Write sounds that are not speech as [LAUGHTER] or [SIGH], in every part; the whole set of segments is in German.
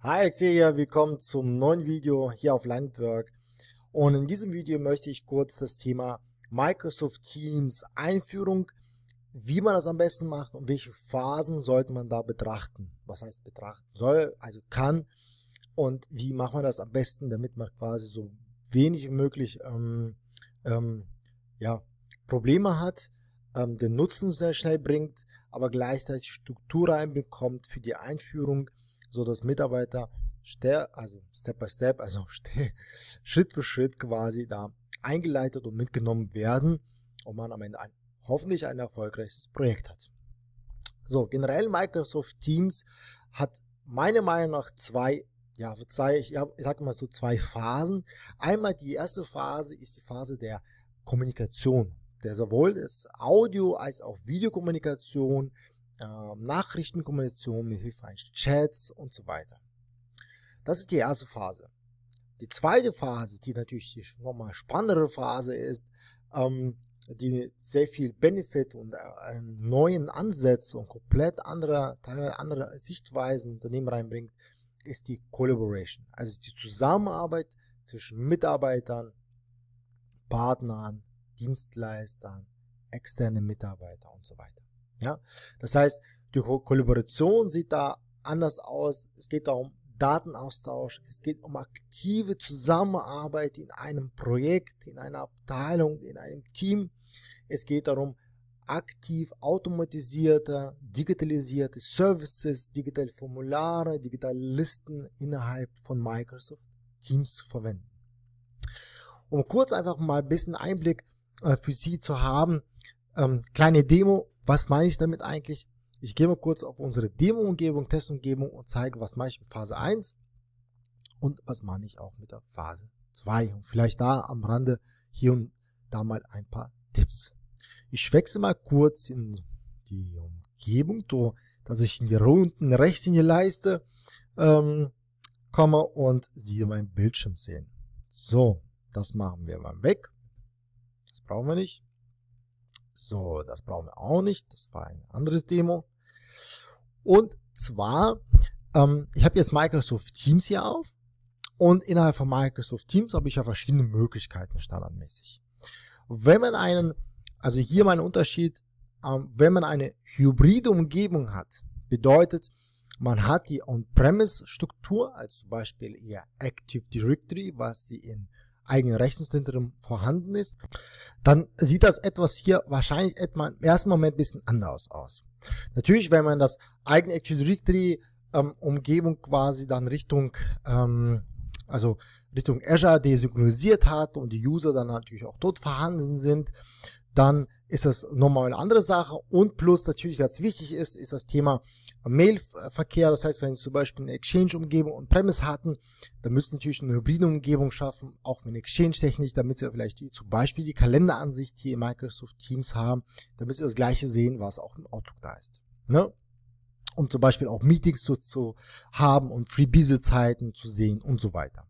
Hi Alexei willkommen zum neuen Video hier auf Landwerk. Und in diesem Video möchte ich kurz das Thema Microsoft Teams Einführung, wie man das am besten macht und welche Phasen sollte man da betrachten. Was heißt betrachten soll, also kann und wie macht man das am besten, damit man quasi so wenig wie möglich ähm, ähm, ja, Probleme hat, ähm, den Nutzen sehr schnell bringt, aber gleichzeitig Struktur reinbekommt für die Einführung – dass Mitarbeiter also Step by Step, also [LAUGHS] Schritt für Schritt quasi da eingeleitet und mitgenommen werden und man am Ende ein, hoffentlich ein erfolgreiches Projekt hat. So, generell Microsoft Teams hat meiner Meinung nach zwei, ja, zwei, ich, ich sage mal so zwei Phasen. Einmal die erste Phase ist die Phase der Kommunikation, der sowohl des Audio- als auch Videokommunikation äh, Nachrichtenkommunikation mit Hilfe eines Chats und so weiter. Das ist die erste Phase. Die zweite Phase, die natürlich die nochmal spannendere Phase ist, ähm, die sehr viel Benefit und äh, neuen Ansätze und komplett andere, teilweise andere Sichtweisen Unternehmen reinbringt, ist die Collaboration. Also die Zusammenarbeit zwischen Mitarbeitern, Partnern, Dienstleistern, externe Mitarbeiter und so weiter. Ja? Das heißt, die Ko Kollaboration sieht da anders aus. Es geht darum Datenaustausch, es geht um aktive Zusammenarbeit in einem Projekt, in einer Abteilung, in einem Team. Es geht darum, aktiv automatisierte, digitalisierte Services, digitale Formulare, digitale Listen innerhalb von Microsoft Teams zu verwenden. Um kurz einfach mal ein bisschen Einblick äh, für Sie zu haben, ähm, kleine Demo, was meine ich damit eigentlich? Ich gehe mal kurz auf unsere Demo-Umgebung, Testumgebung und zeige, was mache ich mit Phase 1 und was meine ich auch mit der Phase 2. Und vielleicht da am Rande hier und da mal ein paar Tipps. Ich wechsle mal kurz in die Umgebung, so, dass ich in die runden rechts in die Leiste ähm, komme und Sie meinen Bildschirm sehen. So, das machen wir mal weg. Das brauchen wir nicht. So, das brauchen wir auch nicht. Das war ein anderes Demo. Und zwar, ähm, ich habe jetzt Microsoft Teams hier auf. Und innerhalb von Microsoft Teams habe ich ja verschiedene Möglichkeiten standardmäßig. Wenn man einen, also hier mein Unterschied, ähm, wenn man eine hybride Umgebung hat, bedeutet, man hat die On-Premise-Struktur, als zum Beispiel ihr Active Directory, was Sie in eigenen Rechnungszentrum vorhanden ist, dann sieht das etwas hier wahrscheinlich etwa im ersten Moment ein bisschen anders aus. Natürlich, wenn man das eigene Active Directory ähm, Umgebung quasi dann Richtung, ähm, also Richtung Azure desynchronisiert hat und die User dann natürlich auch dort vorhanden sind, dann ist das nochmal eine andere Sache. Und plus natürlich ganz wichtig ist, ist das Thema Mailverkehr. Das heißt, wenn Sie zum Beispiel eine Exchange-Umgebung und Premise hatten, dann müssen Sie natürlich eine hybride Umgebung schaffen, auch mit Exchange-Technik, damit Sie vielleicht die, zum Beispiel die Kalenderansicht hier in Microsoft Teams haben, damit Sie das gleiche sehen, was auch im Outlook da ist. Ne? Um zum Beispiel auch Meetings zu, zu haben und free Freebase-Zeiten zu sehen und so weiter.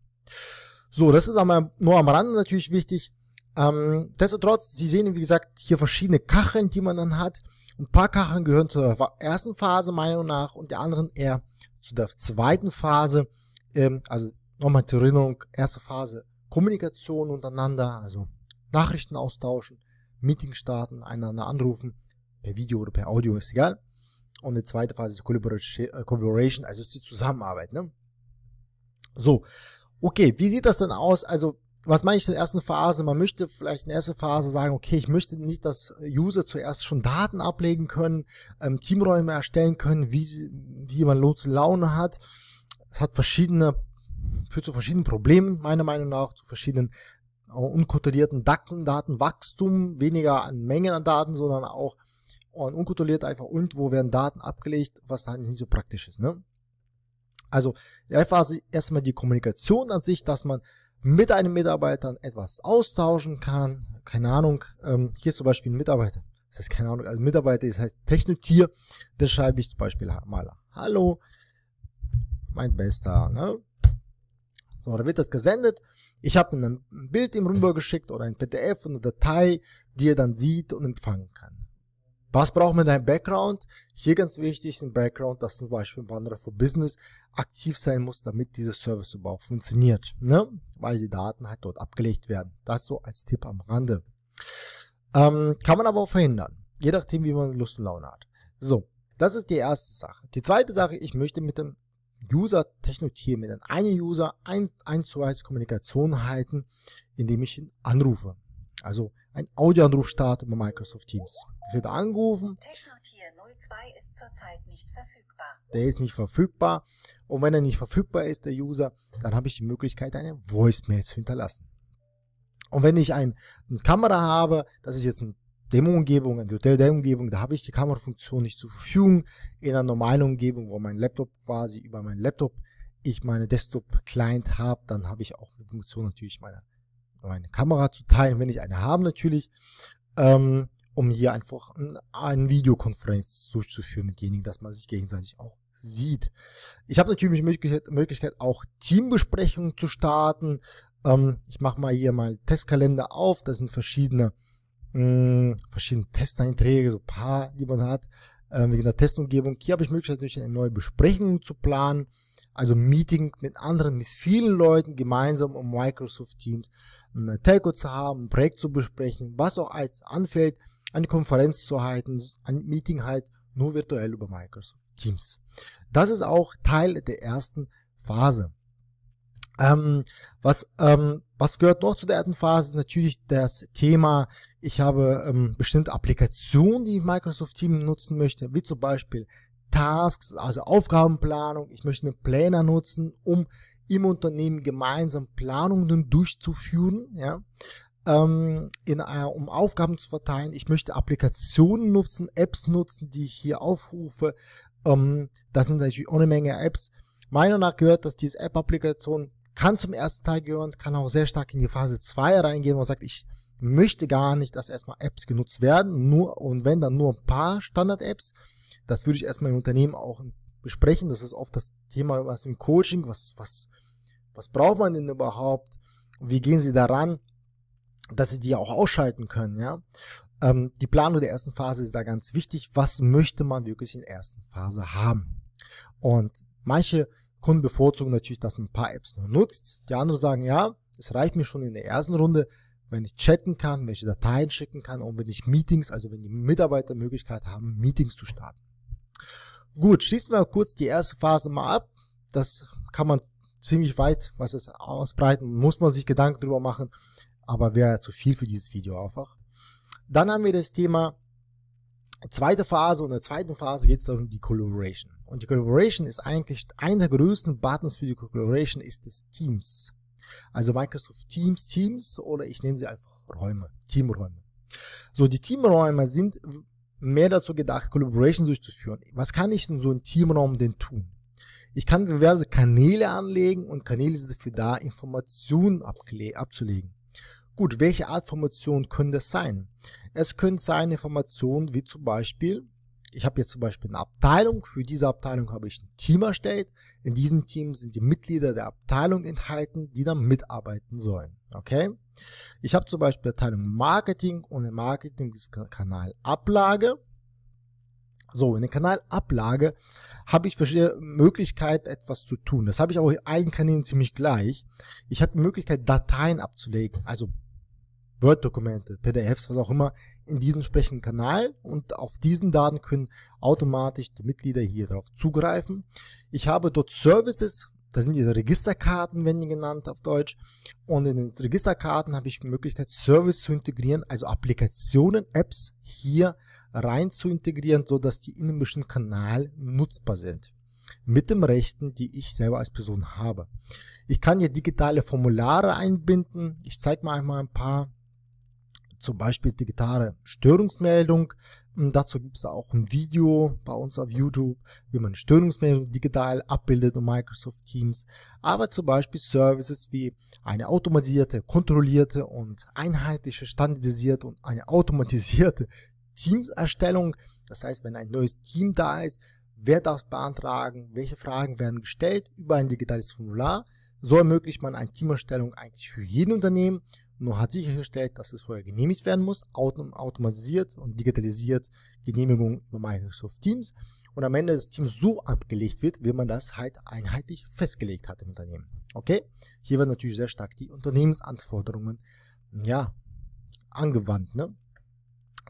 So, das ist aber nur am Rande natürlich wichtig. Ähm, trotz, Sie sehen, wie gesagt, hier verschiedene Kacheln, die man dann hat. Ein paar Kacheln gehören zur ersten Phase, meiner Meinung nach, und die anderen eher zu der zweiten Phase. Ähm, also nochmal zur Erinnerung, erste Phase Kommunikation untereinander, also Nachrichten austauschen, Meeting starten, einander anrufen, per Video oder per Audio, ist egal. Und die zweite Phase ist äh, Collaboration, also ist die Zusammenarbeit. Ne? So, okay, wie sieht das denn aus? Also was meine ich in der ersten Phase? Man möchte vielleicht in der ersten Phase sagen, okay, ich möchte nicht, dass User zuerst schon Daten ablegen können, ähm, Teamräume erstellen können, wie, wie man Lot Laune hat. Es hat verschiedene, führt zu verschiedenen Problemen, meiner Meinung nach, zu verschiedenen äh, unkontrollierten Daten, Datenwachstum, weniger an Mengen an Daten, sondern auch an äh, unkontrolliert einfach irgendwo werden Daten abgelegt, was halt nicht so praktisch ist, ne? Also, in der Phase erstmal die Kommunikation an sich, dass man mit einem Mitarbeiter etwas austauschen kann. Keine Ahnung, ähm, hier ist zum Beispiel ein Mitarbeiter. Das heißt, keine Ahnung, also Mitarbeiter, das heißt Technotier. Dann schreibe ich zum Beispiel mal, hallo, mein Bester. Ne? So, da wird das gesendet. Ich habe ein Bild ihm rübergeschickt oder ein PDF, und eine Datei, die er dann sieht und empfangen kann. Was braucht man in einem Background? Hier ganz wichtig ist ein Background, dass zum Beispiel ein Wanderer für Business aktiv sein muss, damit dieser Service überhaupt funktioniert, ne? weil die Daten halt dort abgelegt werden. Das so als Tipp am Rande. Ähm, kann man aber auch verhindern, je nachdem, wie man Lust und Laune hat. So, das ist die erste Sache. Die zweite Sache, ich möchte mit dem User technotieren, mit einem User ein, ein zu eins Kommunikation halten, indem ich ihn anrufe. Also ein Audioanruf startet bei Microsoft Teams. Es wird angerufen. der ist nicht verfügbar. Und wenn er nicht verfügbar ist, der User, dann habe ich die Möglichkeit, eine Voice-Mail zu hinterlassen. Und wenn ich ein, eine Kamera habe, das ist jetzt eine Demo-Umgebung, eine Virtual-Demo-Umgebung, da habe ich die Kamerafunktion nicht zur Verfügung. In einer normalen Umgebung, wo mein Laptop quasi über meinen Laptop ich meine Desktop-Client habe, dann habe ich auch eine Funktion natürlich meiner meine Kamera zu teilen, wenn ich eine habe natürlich, ähm, um hier einfach ein, eine Videokonferenz durchzuführen mit denjenigen, dass man sich gegenseitig auch sieht. Ich habe natürlich die Möglichkeit, Möglichkeit, auch Teambesprechungen zu starten. Ähm, ich mache mal hier mal Testkalender auf, das sind verschiedene mh, hm, verschiedene Testeinträge, so ein paar, die man hat, äh, wegen der Testumgebung. Hier habe ich Möglichkeit, natürlich eine neue Besprechung zu planen also Meeting mit anderen, mit vielen Leuten gemeinsam um Microsoft Teams eine ähm, Telco zu haben, ein Projekt zu besprechen, was auch anfällt, eine Konferenz zu halten, ein Meeting halt nur virtuell über Microsoft Teams. Das ist auch Teil der ersten Phase. Ähm, was, ähm, was gehört noch zu der ersten Phase? Ist natürlich das Thema, ich habe ähm, bestimmte Applikationen, die Microsoft Teams nutzen möchte, wie zum Beispiel Tasks, also Aufgabenplanung. Ich möchte einen Planer nutzen, um im Unternehmen gemeinsam Planungen durchzuführen, ja, ähm, in, äh, um Aufgaben zu verteilen. Ich möchte Applikationen nutzen, Apps nutzen, die ich hier aufrufe. Ähm, das sind natürlich auch eine Menge Apps. Meiner nach gehört, dass diese App-Applikation kann zum ersten Teil gehören, kann auch sehr stark in die Phase 2 reingehen, wo man sagt, ich möchte gar nicht, dass erstmal Apps genutzt werden, nur und wenn dann nur ein paar Standard-Apps das würde ich erstmal im Unternehmen auch besprechen. Das ist oft das Thema, was im Coaching, was, was, was braucht man denn überhaupt? Wie gehen sie daran, dass sie die auch ausschalten können, ja? Ähm, die Planung der ersten Phase ist da ganz wichtig. Was möchte man wirklich in der ersten Phase haben? Und manche Kunden bevorzugen natürlich, dass man ein paar Apps nur nutzt. Die anderen sagen, ja, es reicht mir schon in der ersten Runde, wenn ich chatten kann, welche Dateien schicken kann und wenn ich Meetings, also wenn die Mitarbeiter Möglichkeit haben, Meetings zu starten. Gut, schließen wir kurz die erste Phase mal ab. Das kann man ziemlich weit, was es ausbreiten, muss man sich Gedanken drüber machen, aber wäre zu viel für dieses Video einfach. Dann haben wir das Thema zweite Phase und in der zweiten Phase geht es darum die Collaboration. Und die Collaboration ist eigentlich einer der größten Buttons für die Collaboration ist das Teams. Also Microsoft Teams, Teams oder ich nenne sie einfach Räume, Teamräume. So, die Teamräume sind mehr dazu gedacht, Collaborations durchzuführen. Was kann ich in so einem Teamraum denn tun? Ich kann diverse Kanäle anlegen und Kanäle sind dafür da, Informationen abzulegen. Gut, welche Art Formation können das sein? Es können sein Informationen wie zum Beispiel ich habe jetzt zum Beispiel eine Abteilung, für diese Abteilung habe ich ein Team erstellt. In diesem Team sind die Mitglieder der Abteilung enthalten, die dann mitarbeiten sollen. Okay? Ich habe zum Beispiel Abteilung Marketing und im Marketing ist Kanal Ablage. So, in der Kanalablage habe ich verschiedene Möglichkeiten, etwas zu tun. Das habe ich auch in allen Kanälen ziemlich gleich. Ich habe die Möglichkeit, Dateien abzulegen, also Word-Dokumente, PDFs, was auch immer, in diesen entsprechenden Kanal und auf diesen Daten können automatisch die Mitglieder hier drauf zugreifen. Ich habe dort Services, da sind diese Registerkarten, wenn die genannt auf Deutsch, und in den Registerkarten habe ich die Möglichkeit, Service zu integrieren, also Applikationen, Apps hier rein zu integrieren, sodass die in einem Kanal nutzbar sind mit dem Rechten, die ich selber als Person habe. Ich kann hier digitale Formulare einbinden. Ich zeige mal einmal ein paar zum Beispiel digitale Störungsmeldung. Hm, dazu gibt es auch ein Video bei uns auf YouTube, wie man Störungsmeldung digital abbildet in Microsoft Teams. Aber zum Beispiel Services wie eine automatisierte, kontrollierte und einheitliche, standardisierte und eine automatisierte Teams-Erstellung. Das heißt, wenn ein neues Team da ist, wer darf beantragen, welche Fragen werden gestellt über ein digitales Formular. So ermöglicht man eine Teamerstellung eigentlich für jeden Unternehmen, nur hat sichergestellt, dass es vorher genehmigt werden muss, automatisiert und digitalisiert Genehmigung über Microsoft Teams und am Ende des Teams so abgelegt wird, wie man das halt einheitlich festgelegt hat im Unternehmen. Okay? Hier werden natürlich sehr stark die Unternehmensanforderungen, ja, angewandt, ne?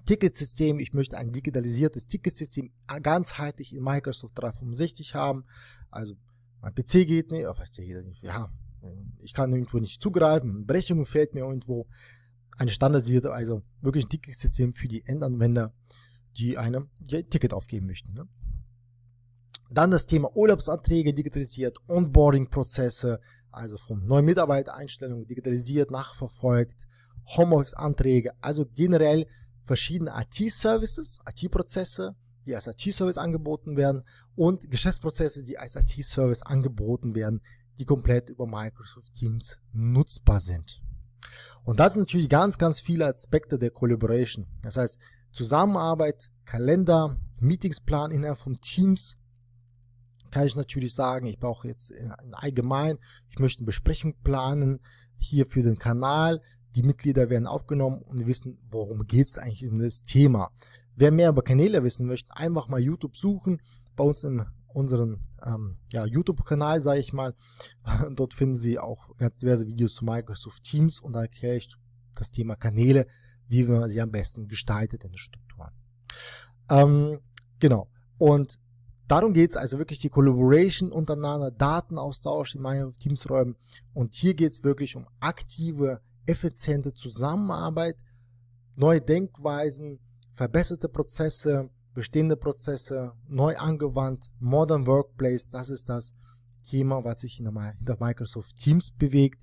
Ticketsystem, ich möchte ein digitalisiertes Ticketsystem ganzheitlich in Microsoft 365 haben, also mein PC geht nicht, was der geht nicht, ja, ich kann irgendwo nicht zugreifen, Brechung fehlt mir irgendwo. Eine standardisierte, also wirklich ein Ticketsystem für die Endanwender, die einem ihr Ticket aufgeben möchten. Ne? Dann das Thema Urlaubsanträge digitalisiert, Onboarding-Prozesse, also von neuen Mitarbeitereinstellungen digitalisiert, nachverfolgt, Homeoffice-Anträge, also generell verschiedene IT-Services, IT-Prozesse, die als IT-Service angeboten werden und Geschäftsprozesse, die als IT-Service angeboten werden, die komplett über Microsoft Teams nutzbar sind. Und das sind natürlich ganz, ganz viele Aspekte der Collaboration. Das heißt, Zusammenarbeit, Kalender, Meetingsplan innerhalb von Teams, kann ich natürlich sagen, ich brauche jetzt äh, allgemein, ich möchte eine Besprechung planen hier für den Kanal. Die Mitglieder werden aufgenommen und wissen, worum geht es eigentlich um das Thema. Wer mehr über Kanäle wissen möchte, einfach mal YouTube suchen, bei uns in unserem ähm, ja, YouTube-Kanal, sage ich mal. [LAUGHS] Dort finden Sie auch ganz diverse Videos zu Microsoft Teams und da erkläre ich das Thema Kanäle, wie man sie am besten gestaltet in den Strukturen. Ähm, genau. Und darum geht's also wirklich die Collaboration untereinander, Datenaustausch in Microsoft Teams Räumen. Und hier geht's wirklich um aktive, effiziente Zusammenarbeit, neue Denkweisen, verbesserte Prozesse, bestehende Prozesse neu angewandt, Modern Workplace, das ist das Thema, was sich hinter Microsoft Teams bewegt,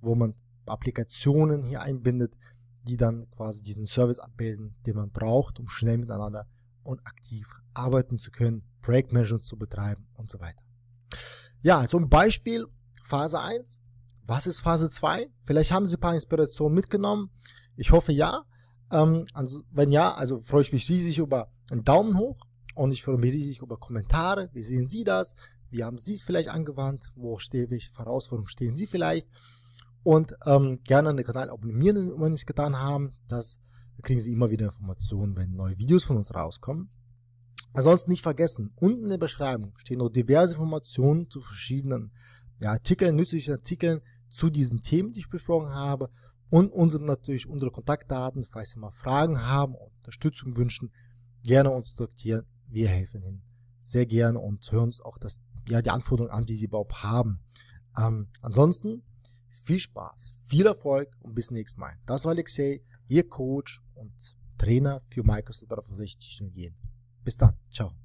wo man Applikationen hier einbindet, die dann quasi diesen Service abbilden, den man braucht, um schnell miteinander und aktiv arbeiten zu können, Projektmanagement zu betreiben und so weiter. Ja, also ein Beispiel Phase 1. Was ist Phase 2? Vielleicht haben Sie ein paar Inspirationen mitgenommen. Ich hoffe ja. Ähm, also, wenn ja, also freue ich mich riesig über einen Daumen hoch und ich freue mich riesig über Kommentare. Wie sehen Sie das? Wie haben Sie es vielleicht angewandt? Wo stehe ich voraus? stehen Sie vielleicht? Und ähm, gerne den Kanal abonnieren, wenn Sie es getan haben. Das kriegen Sie immer wieder Informationen, wenn neue Videos von uns rauskommen. Ansonsten nicht vergessen, unten in der Beschreibung stehen noch diverse Informationen zu verschiedenen ja, Artikeln, nützlichen Artikeln, zu diesen Themen, die ich besprochen habe und unsere, natürlich unsere Kontaktdaten, falls Sie mal Fragen haben, Unterstützung wünschen, gerne uns kontaktieren. Wir helfen Ihnen sehr gerne und hören uns auch das, ja, die Anforderungen an, die Sie überhaupt haben. Ähm, ansonsten viel Spaß, viel Erfolg und bis nächstes Mal. Das war Alexei, Ihr Coach und Trainer für Microsoft 360 Technologien. Bis dann, ciao.